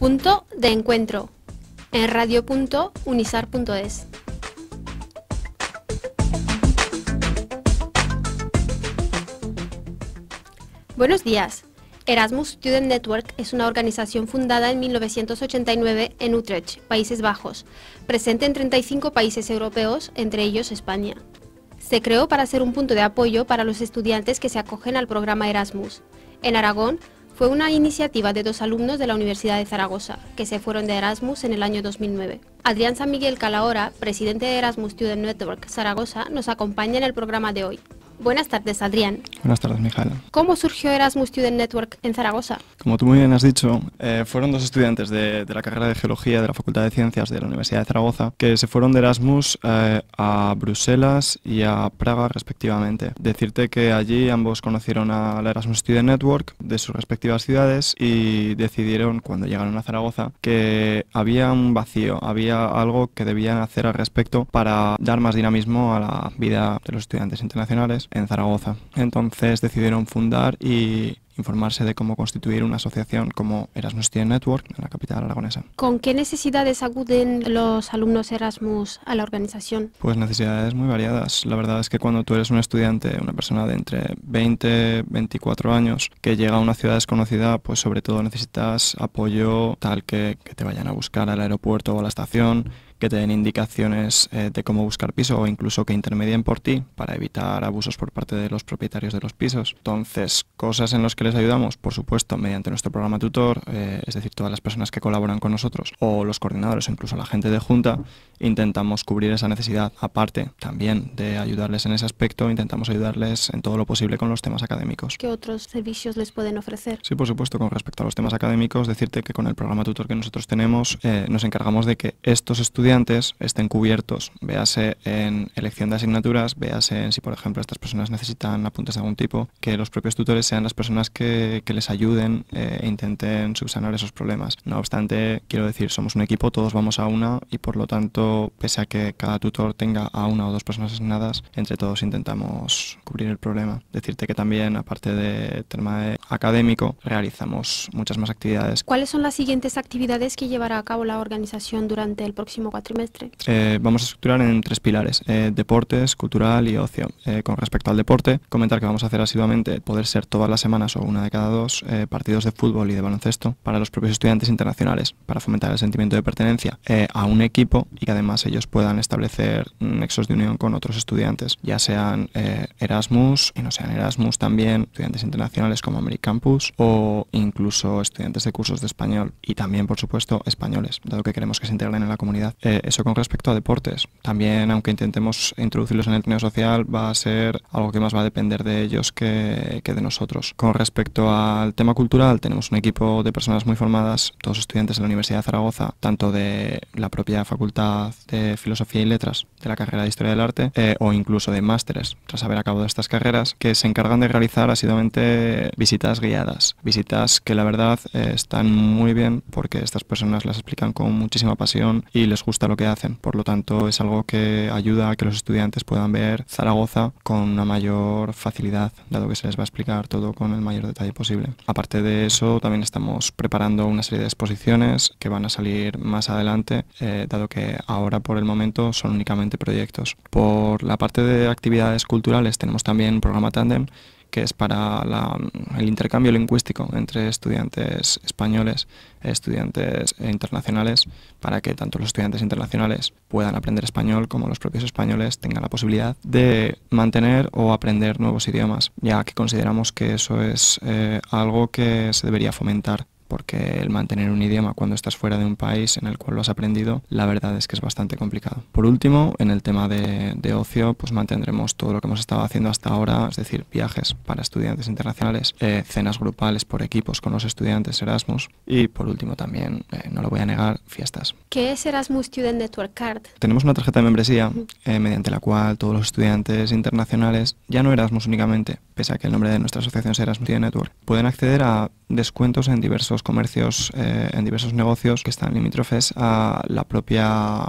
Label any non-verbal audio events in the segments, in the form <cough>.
Punto de encuentro en radio.unisar.es. Buenos días. Erasmus Student Network es una organización fundada en 1989 en Utrecht, Países Bajos, presente en 35 países europeos, entre ellos España. Se creó para ser un punto de apoyo para los estudiantes que se acogen al programa Erasmus. En Aragón, fue una iniciativa de dos alumnos de la Universidad de Zaragoza, que se fueron de Erasmus en el año 2009. Adrián San Miguel Calahora, presidente de Erasmus Student Network Zaragoza, nos acompaña en el programa de hoy. Buenas tardes, Adrián. Buenas tardes, Mijal. ¿Cómo surgió Erasmus Student Network en Zaragoza? Como tú muy bien has dicho, eh, fueron dos estudiantes de, la carrera de Geología de la Facultad de Ciencias de la Universidad de Zaragoza que se fueron de Erasmus eh, a Bruselas y a Praga, respectivamente. Decirte que allí ambos conocieron a la Erasmus Student Network de sus respectivas ciudades y decidieron, cuando llegaron a Zaragoza, que había un vacío, había algo que debían hacer al respecto para dar más dinamismo a la vida de los estudiantes internacionales en Zaragoza. Entonces decidieron fundar y informarse de cómo constituir una asociación como Erasmus Student Network en la capital aragonesa. ¿Con qué necesidades acuden los alumnos Erasmus a la organización? Pues necesidades muy variadas. La verdad es que cuando tú eres un estudiante, una persona de entre 20, 24 años, que llega a una ciudad desconocida, pues sobre todo necesitas apoyo tal que, que te vayan a buscar al aeropuerto o a la estación que te den indicaciones eh, de cómo buscar piso o incluso que intermedien por ti para evitar abusos por parte de los propietarios de los pisos. Entonces, cosas en las que les ayudamos, por supuesto, mediante nuestro programa tutor, eh, es decir, todas las personas que colaboran con nosotros o los coordinadores o incluso la gente de junta, intentamos cubrir esa necesidad. Aparte también de ayudarles en ese aspecto, intentamos ayudarles en todo lo posible con los temas académicos. ¿Qué otros servicios les pueden ofrecer? Sí, por supuesto, con respecto a los temas académicos, decirte que con el programa tutor que nosotros tenemos eh, nos encargamos de que estos estudiantes estén cubiertos, véase en elección de asignaturas, véase en si, por ejemplo, estas personas necesitan apuntes de algún tipo, que los propios tutores sean las personas que, les ayuden eh, e intenten subsanar esos problemas. No obstante, quiero decir, somos un equipo, todos vamos a una y, por lo tanto, pese a que cada tutor tenga a una o dos personas asignadas, entre todos intentamos cubrir el problema. Decirte que también, aparte de tema académico, realizamos muchas más actividades. ¿Cuáles son las siguientes actividades que llevará a cabo la organización durante el próximo trimestre? Eh, vamos a estructurar en tres pilares, eh, deportes, cultural y ocio. Eh, con respecto al deporte, comentar que vamos a hacer asiduamente, poder ser todas las semanas o una de cada dos, partidos de fútbol y de baloncesto para los propios estudiantes internacionales, para fomentar el sentimiento de pertenencia a un equipo y que además ellos puedan establecer mm, nexos de unión con otros estudiantes, ya sean Erasmus y no sean Erasmus también, estudiantes internacionales como Americampus o incluso estudiantes de cursos de español y también, por supuesto, españoles, dado que queremos que se integren en la comunidad. Eh, eso con respecto a deportes. También, aunque intentemos introducirlos en el trineo social, va a ser algo que más va a depender de ellos que, de nosotros. Con respecto al tema cultural, tenemos un equipo de personas muy formadas, todos estudiantes de la Universidad de Zaragoza, tanto de la propia Facultad de Filosofía y Letras, de la carrera de Historia del Arte, eh, o incluso de másteres, tras haber acabado estas carreras, que se encargan de realizar asiduamente visitas guiadas. Visitas que la verdad eh, están muy bien porque estas personas las explican con muchísima pasión y les gusta lo que hacen. Por lo tanto, es algo que ayuda a que los estudiantes puedan ver Zaragoza con una mayor facilidad, dado que se les va a explicar todo con el mayor detalle posible. Aparte de eso, también estamos preparando una serie de exposiciones que van a salir más adelante, eh, dado que ahora por el momento son únicamente proyectos. Por la parte de actividades culturales tenemos también un programa Tandem que es para el intercambio lingüístico entre estudiantes españoles e estudiantes internacionales, para que tanto los estudiantes internacionales puedan aprender español como los propios españoles tengan la posibilidad de mantener o aprender nuevos idiomas, ya que consideramos que eso es eh, algo que se debería fomentar porque el mantener un idioma cuando estás fuera de un país en el cual lo has aprendido, la verdad es que es bastante complicado. Por último, en el tema de, ocio, pues mantendremos todo lo que hemos estado haciendo hasta ahora, es decir, viajes para estudiantes internacionales, eh, cenas grupales por equipos con los estudiantes Erasmus y por último también, eh, no lo voy a negar, fiestas. ¿Qué es Erasmus Student Network Card? Tenemos una tarjeta de membresía eh, mediante la cual todos los estudiantes internacionales, ya no Erasmus únicamente, pese a que el nombre de nuestra asociación es Erasmus Student Network, pueden acceder a descuentos en diversos comercios, eh, en diversos negocios que están limítrofes a la propia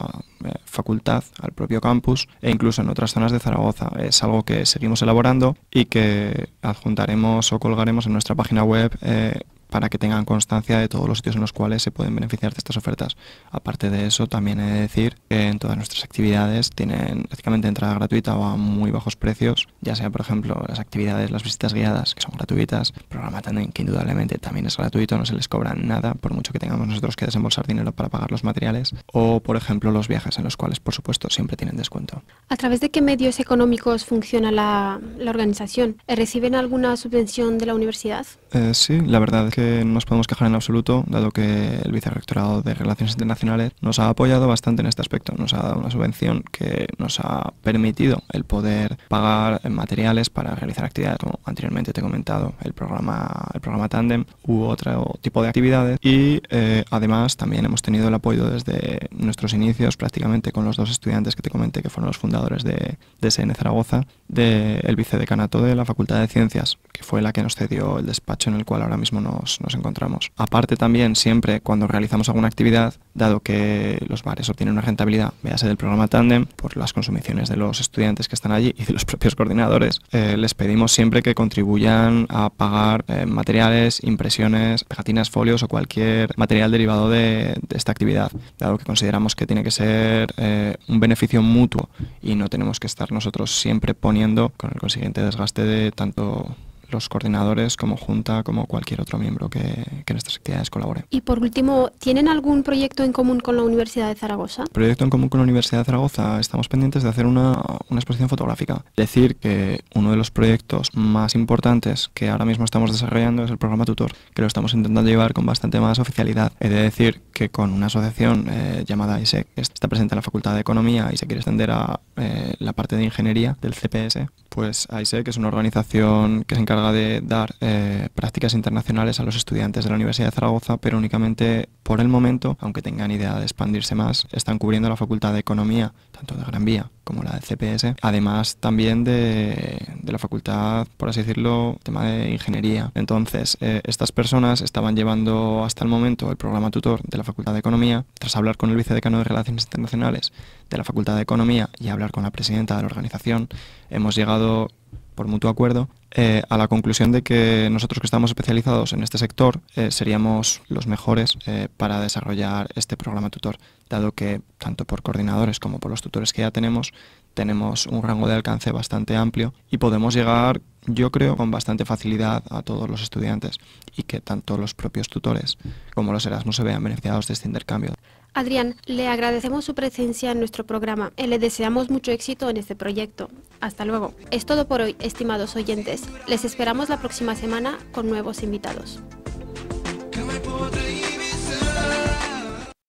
eh, facultad, al propio campus e incluso en otras zonas de Zaragoza. Es algo que seguimos elaborando y que adjuntaremos o colgaremos en nuestra página web eh, para que tengan constancia de todos los sitios en los cuales se pueden beneficiar de estas ofertas. Aparte de eso, también he de decir que en todas nuestras actividades tienen prácticamente entrada gratuita o a muy bajos precios, ya sea, por ejemplo, las actividades, las visitas guiadas, que son gratuitas, programa también que indudablemente también es gratuito, no se les cobra nada, por mucho que tengamos nosotros que desembolsar dinero para pagar los materiales, o, por ejemplo, los viajes en los cuales, por supuesto, siempre tienen descuento. ¿A través de qué medios económicos funciona la, organización? ¿Reciben alguna subvención de la universidad? Eh, sí, la verdad es que no nos podemos quejar en absoluto, dado que el Vicerrectorado de Relaciones Internacionales nos ha apoyado bastante en este aspecto. Nos ha dado una subvención que nos ha permitido el poder pagar materiales para realizar actividades, como anteriormente te he comentado, el programa, el programa Tandem u otro tipo de actividades. Y eh, además también hemos tenido el apoyo desde nuestros inicios, prácticamente con los dos estudiantes que te comenté que fueron los fundadores de, de SN Zaragoza, del vicedecanato de la Facultad de Ciencias, que fue la que nos cedió el despacho en el cual ahora mismo nos nos, encontramos. Aparte también, siempre cuando realizamos alguna actividad, dado que los bares obtienen una rentabilidad, véase del programa Tandem, por las consumiciones de los estudiantes que están allí y de los <laughs> propios coordinadores, eh, les pedimos siempre que contribuyan a pagar eh, materiales, impresiones, pegatinas, folios o cualquier material derivado de, esta actividad, dado que consideramos que tiene que ser eh, un beneficio mutuo y no tenemos que estar nosotros siempre poniendo con el consiguiente desgaste de tanto los coordinadores como junta, como cualquier otro miembro que, que en estas actividades colabore. Y por último, ¿tienen algún proyecto en común con la Universidad de Zaragoza? Proyecto en común con la Universidad de Zaragoza. Estamos pendientes de hacer una, una exposición fotográfica. Decir que uno de los proyectos más importantes que ahora mismo estamos desarrollando es el programa Tutor, que lo estamos intentando llevar con bastante más oficialidad. He de decir con una asociación eh, llamada ISEC está presente en la Facultad de Economía y se quiere extender a eh, la parte de ingeniería del CPS, pues ISEC es una organización que se encarga de dar eh, prácticas internacionales a los estudiantes de la Universidad de Zaragoza, pero únicamente por el momento, aunque tengan idea de expandirse más, están cubriendo la Facultad de Economía, tanto de Gran Vía como la del CPS, además también de, de la facultad, por así decirlo, tema de ingeniería. Entonces, estas personas estaban llevando hasta el momento el programa tutor de la Facultad de Economía, tras hablar con el vicedecano de Relaciones Internacionales de la Facultad de Economía y hablar con la presidenta de la organización, hemos llegado por mutuo acuerdo, eh, a la conclusión de que nosotros que estamos especializados en este sector eh, seríamos los mejores eh, para desarrollar este programa tutor, dado que tanto por coordinadores como por los tutores que ya tenemos tenemos un rango de alcance bastante amplio y podemos llegar, yo creo, con bastante facilidad a todos los estudiantes y que tanto los propios tutores como los Erasmus se vean beneficiados de este intercambio. Adrián, le agradecemos su presencia en nuestro programa y eh, le deseamos mucho éxito en este proyecto. Hasta luego. Es todo por hoy, estimados oyentes. Les esperamos la próxima semana con nuevos invitados.